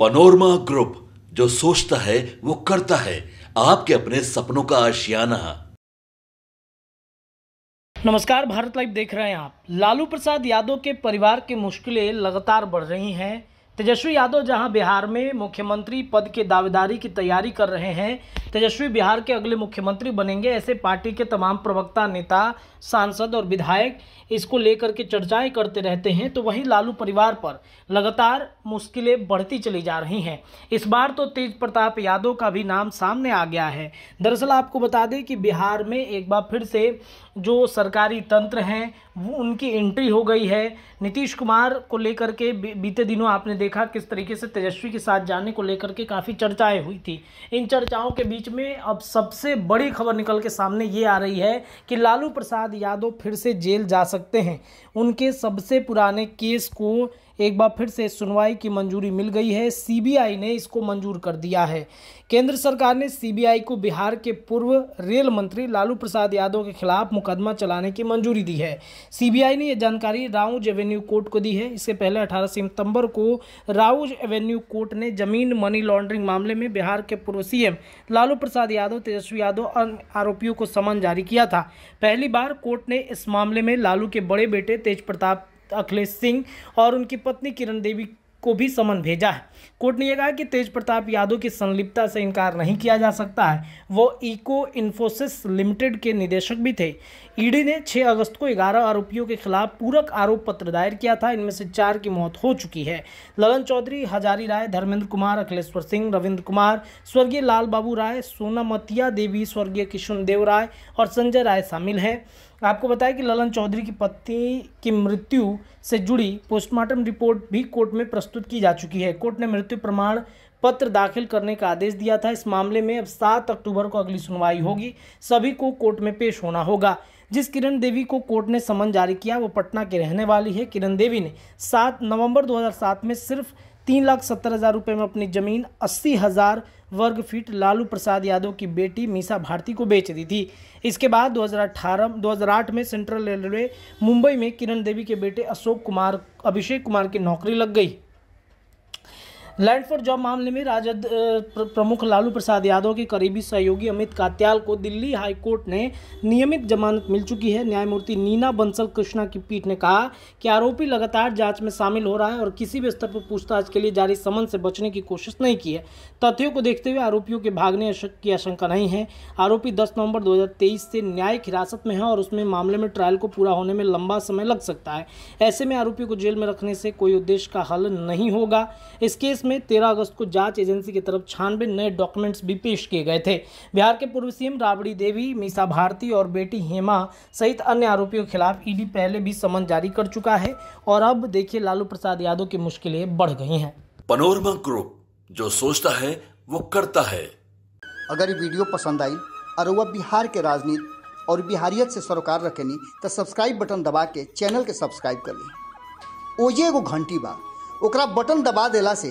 panorama group जो सोचता है वो करता है आपके अपने सपनों का आशियाना नमस्कार भारत लाइव देख रहे हैं आप लालू प्रसाद यादव के परिवार की मुश्किलें लगातार बढ़ रही हैं तेजस्वी यादव जहां बिहार में मुख्यमंत्री पद के दावेदारी की तैयारी कर रहे हैं तेजस्वी बिहार के अगले मुख्यमंत्री बनेंगे ऐसे पार्टी के तमाम प्रवक्ता नेता सांसद और विधायक इसको लेकर के चर्चाएं करते रहते हैं तो वहीं लालू परिवार पर लगातार मुश्किलें बढ़ती चली जा रही हैं इस बार तो तेज प्रताप यादव का भी नाम सामने आ गया है दरअसल आपको बता दें कि बिहार में एक बार फिर से जो सरकारी तंत्र हैं वो उनकी एंट्री हो गई है नीतीश कुमार को लेकर के बीते दिनों आपने देखा किस तरीके से तेजस्वी के साथ जाने को लेकर के काफ़ी चर्चाएं हुई थी इन चर्चाओं के बीच में अब सबसे बड़ी खबर निकल के सामने ये आ रही है कि लालू प्रसाद यादव फिर से जेल जा सकते हैं उनके सबसे पुराने केस को एक बार फिर से सुनवाई की मंजूरी मिल गई है सीबीआई ने इसको मंजूर कर दिया है केंद्र सरकार ने सीबीआई को बिहार के पूर्व रेल मंत्री लालू प्रसाद यादव के खिलाफ मुकदमा चलाने की मंजूरी दी है सीबीआई ने यह जानकारी राउज एवेन्यू कोर्ट को दी है इससे पहले अठारह सितंबर को राउज एवेन्यू कोर्ट ने जमीन मनी लॉन्ड्रिंग मामले में बिहार के पूर्व सीएम लालू प्रसाद यादव तेजस्वी यादव और आरोपियों को समन जारी किया था पहली बार कोर्ट ने इस मामले में लालू के बड़े बेटे तेज प्रताप अखिलेश सिंह और उनकी पत्नी किरण देवी को भी समन भेजा है कोर्ट ने यह कहा कि तेज प्रताप यादव की संलिप्तता से इनकार नहीं किया जा सकता है वो इको इन्फोसिस लिमिटेड के निदेशक भी थे ईडी ने 6 अगस्त को 11 आरोपियों के खिलाफ पूरक आरोप पत्र दायर किया था इनमें से चार की मौत हो चुकी है ललन चौधरी हजारी राय धर्मेंद्र कुमार अखिलेश्वर सिंह रविंद्र कुमार स्वर्गीय लाल बाबू राय सोनामतिया देवी स्वर्गीय किशुन देव राय और संजय राय शामिल हैं आपको बताया कि ललन चौधरी की पत्नी की मृत्यु से जुड़ी पोस्टमार्टम रिपोर्ट भी कोर्ट में प्रस्तुत की जा चुकी है कोर्ट ने मृत्यु प्रमाण पत्र दाखिल करने का आदेश दिया था इस मामले में अब सात अक्टूबर को अगली सुनवाई होगी सभी को कोर्ट में पेश होना होगा जिस किरण देवी को कोर्ट ने समन जारी किया वो पटना के रहने वाली है किरण देवी ने सात नवंबर 2007 में सिर्फ तीन लाख सत्तर हज़ार रुपये में अपनी ज़मीन अस्सी हज़ार वर्ग फीट लालू प्रसाद यादव की बेटी मीसा भारती को बेच दी थी इसके बाद 2018 2008 में सेंट्रल रेलवे मुंबई में किरण देवी के बेटे अशोक कुमार अभिषेक कुमार की नौकरी लग गई लैंड फॉर जॉब मामले में राजद प्रमुख लालू प्रसाद यादव के करीबी सहयोगी अमित कात्याल को दिल्ली हाईकोर्ट ने नियमित जमानत मिल चुकी है न्यायमूर्ति नीना बंसल कृष्णा की पीठ ने कहा कि आरोपी लगातार जांच में शामिल हो रहा है और किसी भी स्तर पर पूछताछ के लिए जारी समन से बचने की कोशिश नहीं की है तथ्यों को देखते हुए आरोपियों के भागने की आशंका नहीं है आरोपी दस नवम्बर दो से न्यायिक हिरासत में है और उसमें मामले में ट्रायल को पूरा होने में लंबा समय लग सकता है ऐसे में आरोपियों को जेल में रखने से कोई उद्देश्य का हल नहीं होगा इस केस में 13 अगस्त को जांच एजेंसी की तरफ छानबे नए डॉक्यूमेंट्स भी पेश किए गए थे बिहार के पूर्व सीएम राबड़ी देवी मीसा भारती और बेटी हेमा सहित अन्य आरोपियों के खिलाफ ईडी पहले भी समन जारी कर चुका है और अब देखिए लालू प्रसाद यादव की मुश्किलें बढ़ गई हैं पनोरमा ग्रुप जो सोचता है वो करता है अगर वीडियो पसंद आई और वह बिहार के राजनीति और बिहारियत से सरोकार रखनी तो सब्सक्राइब बटन दबा के चैनल के सब्सक्राइब कर ली ओजे एगो घंटी बा ओकरा बटन दबा देला से